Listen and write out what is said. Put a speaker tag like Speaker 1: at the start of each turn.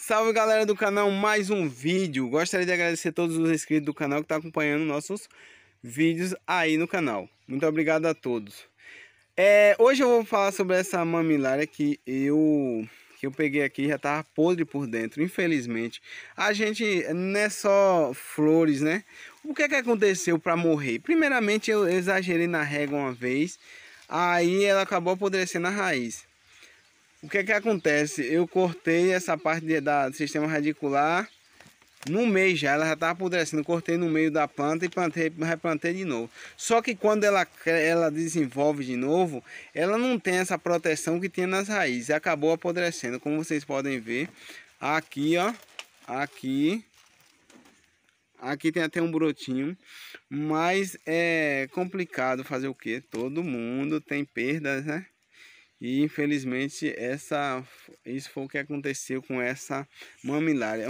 Speaker 1: Salve galera do canal, mais um vídeo. Gostaria de agradecer a todos os inscritos do canal que estão tá acompanhando nossos vídeos aí no canal. Muito obrigado a todos. É, hoje eu vou falar sobre essa mamilária que eu, que eu peguei aqui, já estava podre por dentro, infelizmente. A gente não é só flores, né? O que é que aconteceu para morrer? Primeiramente eu exagerei na régua uma vez, aí ela acabou apodrecendo a raiz. O que é que acontece? Eu cortei essa parte de, da, do sistema radicular no meio já, ela já estava tá apodrecendo. Cortei no meio da planta e plantei, replantei de novo. Só que quando ela, ela desenvolve de novo, ela não tem essa proteção que tinha nas raízes. Acabou apodrecendo, como vocês podem ver. Aqui, ó. Aqui. Aqui tem até um brotinho, mas é complicado fazer o que? Todo mundo tem perdas, né? E infelizmente essa, isso foi o que aconteceu com
Speaker 2: essa mamilária.